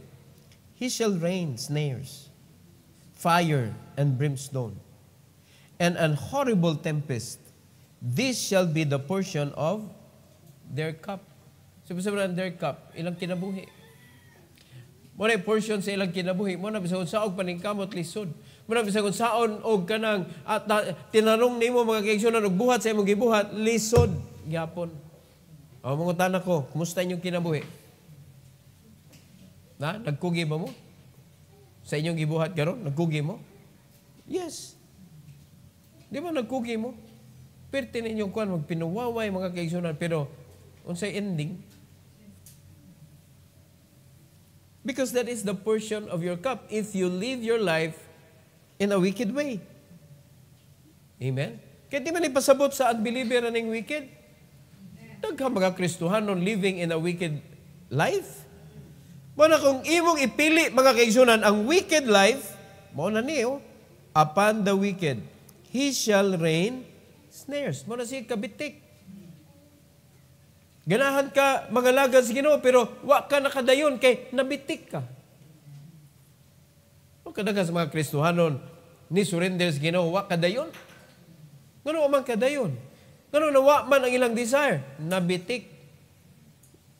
Speaker 1: He shall rain snares, fire, and brimstone and an horrible tempest. This shall be the portion of their cup. Sabi so, sa their cup, ilang kinabuhi. Muna portion sa ilang kinabuhi. Muna bisagon saog paningkamot lisod. Muna bisagon saon og kanang at na, tinanong nimo mga kaigsunan og buhat sa imong gibuhat lisod gyapon. O mga tanak ko, kumusta inyong kinabuhi? Na, nagkugi ba mo? Sa inyong gibuhat karon, nagkugi mo? Yes. Di ba nagkugi mo? Pertinin ano, yung kuan, magpinawaway, mga kaigsunan, pero unsay ending? Because that is the portion of your cup if you live your life in a wicked way. Amen? Kaya di man ipasabot sa unbeliever na ng wicked. Dagha mga Kristuhanon living in a wicked life. Muna kung imong ipili mga kaigsunan ang wicked life, mo na niyo, upon the wicked. He shall rain snares. Muna siya kabitik. Ganahan ka mangalagan sa Ginoo pero wa ka nakadayon kay nabitik ka. O kadaga sa mga Kristohanon ni surrender sa Ginoo wa kadayon. Ngano man kadayon? Ngano na wa man ang ilang desire? Nabitik.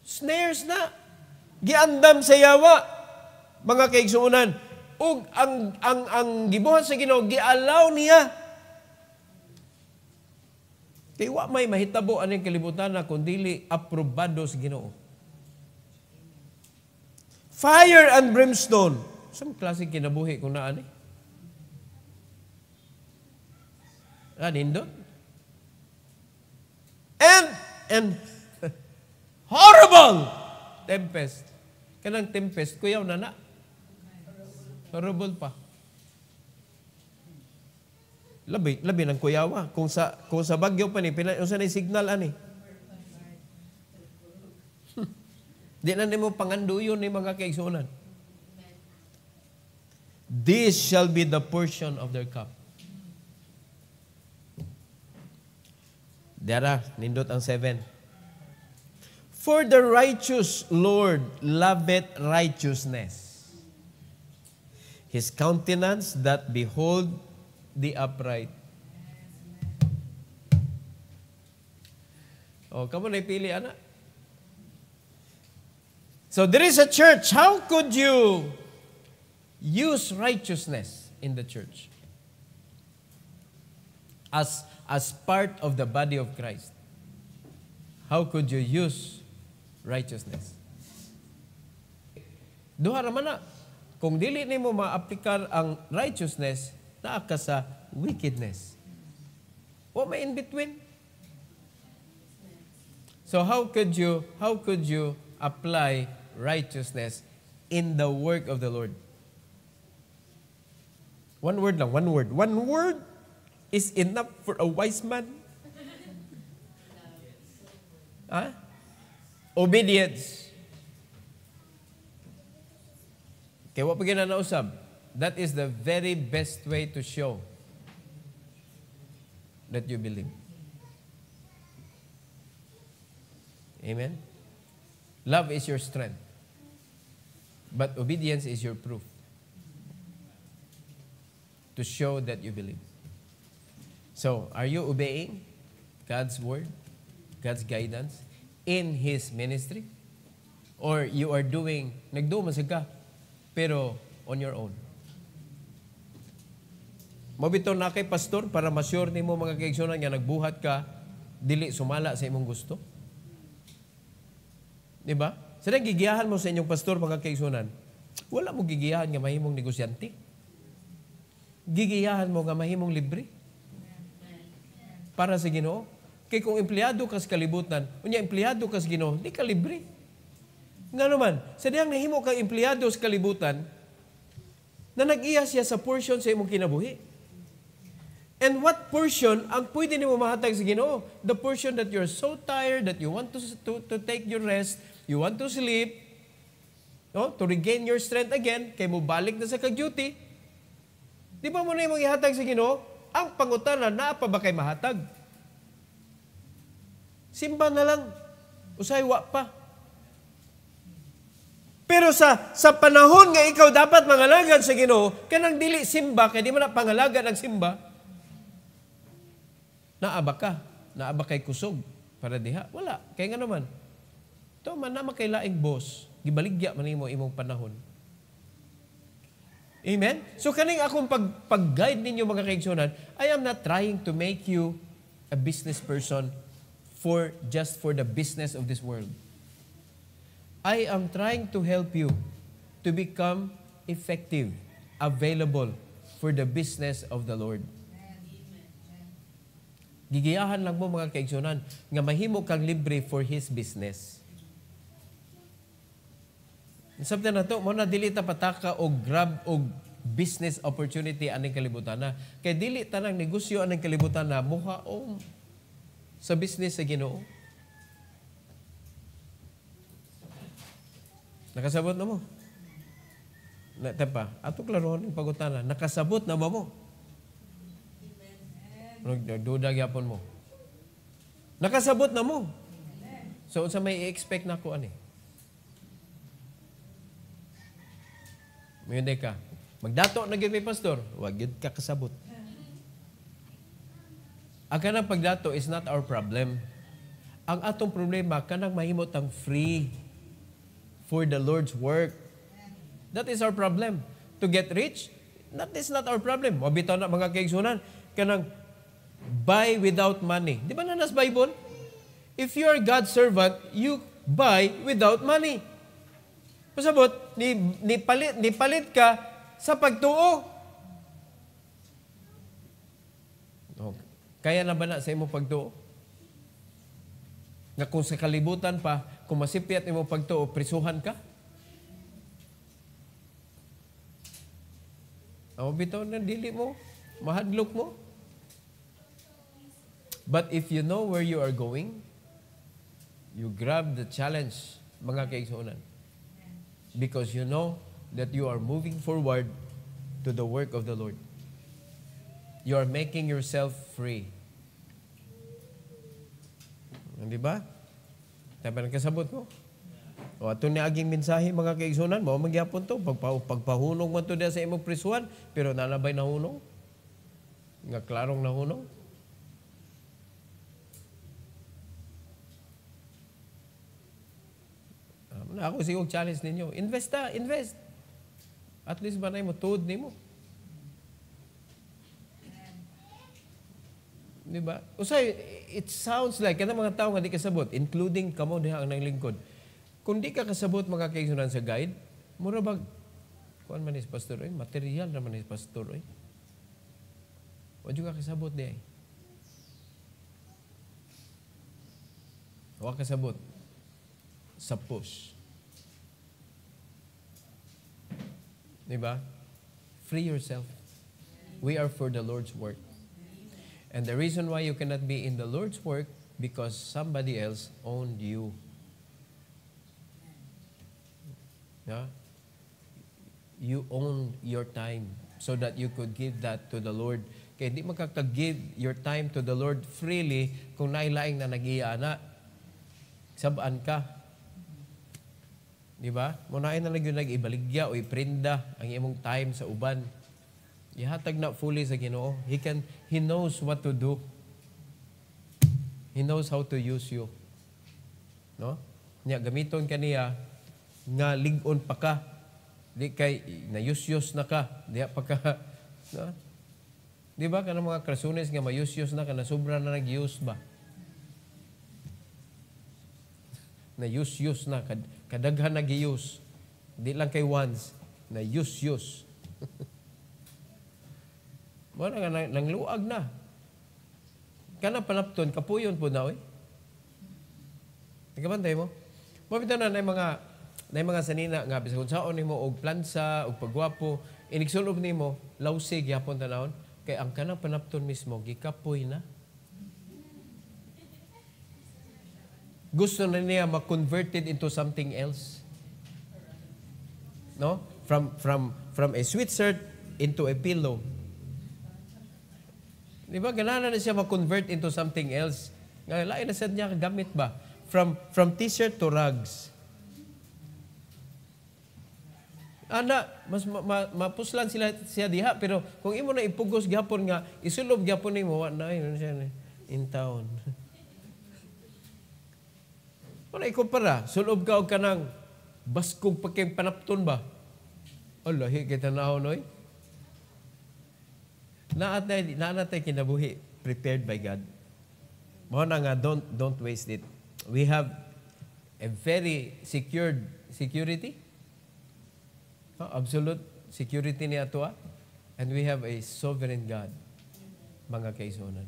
Speaker 1: Snares na. Giandam sa yawa. Mga kaigsuunan, ug ang ang ang gibuhat sa Ginoo giallow niya kaya wa may mahitabo aning kalibutan na kundili aprobado sa Ginoo. Fire and brimstone. Saan klase kinabuhi kung naan eh? Anin doon? And, and, (laughs) horrible tempest. Kanang tempest, kuyaw na na. Horrible pa. Labi, labi ng kuyawa. Kung sa, kung sa Bagyo pa ni, unsa na signal ani? (laughs) Di na nimo panganduyon ni mga kaigsunan. This shall be the portion of their cup. Dara, nindot ang seven. For the righteous Lord loveth righteousness. His countenance that behold the upright. Oh, kamo na pili ana. So there is a church. How could you use righteousness in the church? As as part of the body of Christ. How could you use righteousness? Duha ra man na kung dili nimo ma maaplikar ang righteousness, naa ka sa wickedness. Wa may in between. So how could you how could you apply righteousness in the work of the Lord? One word lang, one word. One word is enough for a wise man. huh? Obedience. Kaya wa pa ginanausab. That is the very best way to show that you believe. Amen? Love is your strength, but obedience is your proof to show that you believe. So, are you obeying God's word, God's guidance in His ministry? Or you are doing, nagdumasag ka, pero on your own? Mabito na kay pastor para masure sure nimo mga kaigsoonan nga nagbuhat ka dili sumala sa imong gusto. Di ba? Sa gigiyahan mo sa inyong pastor mga kaigsoonan, wala mo gigiyahan nga mahimong negosyante. Gigiyahan mo nga mahimong libre. Para sa Ginoo. Kay kung empleyado ka sa kalibutan, unya empleyado ka sa Ginoo, di ka libre. Nga naman, sa diyang nahimo ka empleyado sa kalibutan, na nag-iya siya sa portion sa imong kinabuhi. And what portion ang pwede nimo mahatag sa Ginoo? The portion that you're so tired that you want to, to, to take your rest, you want to sleep, no? to regain your strength again, kay mo balik na sa ka duty Di ba mo na yung ihatag sa Ginoo? Ang pangutana, na pa ba kay mahatag? Simba na lang. Usay wa pa. Pero sa sa panahon nga ikaw dapat mangalagad sa Ginoo, kanang dili simba kay di man na pangalagan ang simba, Naaba ka. Naaba kay kusog. Para diha. Wala. kay nga naman. Ito man na makailaing boss. Gibaligya man imo imong panahon. Amen? So kaning akong pag, pag-guide ninyo mga kaigsoonan, I am not trying to make you a business person for just for the business of this world. I am trying to help you to become effective, available for the business of the Lord. Gigiyahan lang mo mga kaigsyonan nga mahimo kang libre for his business. Sabta na to, mo na dili ta pataka og grab og business opportunity aning kalibutan na. Kay dili tanang negosyo aning kalibutan na muhaom sa business sa Ginoo. Nakasabot na mo. Na, tepa, ato klarohon ang pagutana. Nakasabot na ba mo? Nagduda gyapon mo. Nakasabot na mo. So unsa may expect na ko ani? Mayunday ka. Magdato na gyud may pastor, wag gyud ka kasabot. Ang kanang pagdato is not our problem. Ang atong problema kanang mahimo tang free for the Lord's work. That is our problem. To get rich, that is not our problem. Mabitaw na mga kaigsunan. Kanang buy without money. Di ba na nasa Bible? If you are God's servant, you buy without money. Pasabot, ni, ni, palit, ni palit ka sa pagtuo. Okay. Oh, kaya na ba na sa imong pagtuo? Nga kung sa kalibutan pa, kung masipiat imo pagtuo, prisuhan ka? Ang bitaw na dili mo, mahadlok mo, But if you know where you are going, you grab the challenge, mga kaigsoonan. Because you know that you are moving forward to the work of the Lord. You are making yourself free. Di ba? Tama ng kasabot mo. O ato ni aging mensahe mga kaigsunan mo magyapon to pagpa pagpahunong man to sa imong prisuan pero nanabay nahunong. Nga klarong nahunong. Ako si siya challenge ninyo. Invest ta, invest. At least ba na mo, tuod ni mo. Di ba? Usay, it sounds like, kanang mga tao nga di kasabot, including kamo diha ang naglingkod. Kung di ka kasabot mga kaigsunan sa guide, mura bag, kuan man is pastor oy, material naman is pastor oy. Wa ka kasabot di ay. Wa kasabot. Sa push. Diba? Free yourself. We are for the Lord's work. And the reason why you cannot be in the Lord's work because somebody else owned you. Yeah? You own your time so that you could give that to the Lord. Kaya hindi magkakag-give your time to the Lord freely kung nailaing na nag-iana. Sabaan ka. Di ba? Munain na lang yun nag-ibaligya o iprinda ang imong time sa uban. Ihatag na fully sa Ginoo. He can, He knows what to do. He knows how to use you. No? Nya, gamiton kaniya niya nga ligon pa ka. Di kay na nayusyos na ka. Di pa ka. (laughs) No? Di ba? Kanang mga krasunes nga mayusyos na ka, na sobra na nag-use ba? na use-use na, kad, kadaghan na use Hindi lang kay once, na use-use. (laughs) Wala nga, nang, nangluag na. Kana panapton, kapuyon po na, eh. Nagkabantay mo? Mabita na na mga na mga sanina nga bisag unsaon nimo og plansa og pagwapo inigsulob nimo lawsig yapon tanawon kay ang kanang panapton mismo gikapoy na gusto na niya ma-converted into something else. No? From, from, from a sweatshirt into a pillow. Di ba? Kailangan na siya ma-convert into something else. Ngayon, lain na sad niya gamit ba? From, from t-shirt to rugs. Ana, mas ma, ma, mapuslan sila siya diha pero kung imo na ipugos gyapon nga isulob gyapon ni mo, na yun siya in town. (laughs) Wala ikumpara. Sulob ka o ka ng baskog paking panapton ba? Allah, kita na ako, noy. Naat na, naat na kinabuhi, prepared by God. Mo nga, don't, don't waste it. We have a very secured security. No, absolute security ni atua. Ah. And we have a sovereign God, mga kaisonan.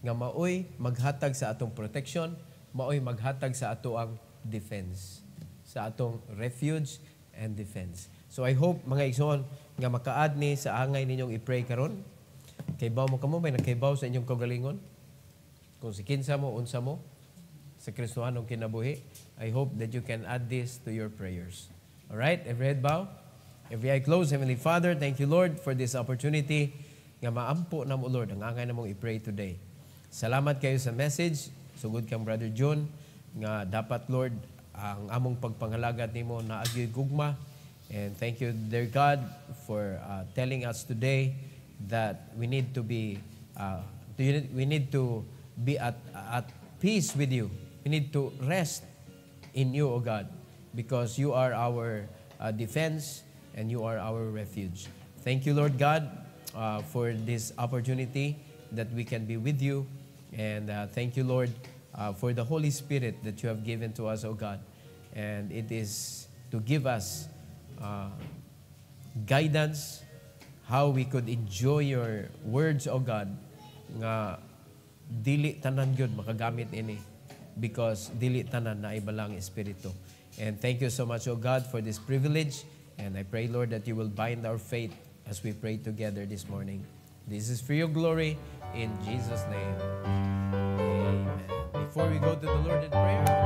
Speaker 1: Nga maoy, maghatag sa atong protection, maoy maghatag sa ato ang defense. Sa atong refuge and defense. So I hope mga igsoon nga makaad ni sa angay ninyong i-pray karon. Kaybaw mo kamo may nakaybaw sa inyong kagalingon. Kung si kinsa mo unsa mo sa Kristohanong kinabuhi, I hope that you can add this to your prayers. All right, every head bow, every eye closed. Heavenly Father, thank you Lord for this opportunity nga maampo na mo Lord ang angay namong i-pray today. Salamat kayo sa message Sugod kang Brother John, nga dapat Lord, ang among pagpanghalagat nimo na gugma. And thank you, dear God, for uh, telling us today that we need to be, uh, we need to be at, at peace with you. We need to rest in you, O God, because you are our uh, defense and you are our refuge. Thank you, Lord God, uh, for this opportunity that we can be with you And uh, thank you, Lord, uh, for the Holy Spirit that you have given to us, O God. And it is to give us uh, guidance, how we could enjoy your words, O God, nga dili tanan yun makagamit ini because dili tanan na ibalang espiritu. And thank you so much, O God, for this privilege. And I pray, Lord, that you will bind our faith as we pray together this morning. This is for your glory in Jesus' name. Amen. Before we go to the Lord in prayer,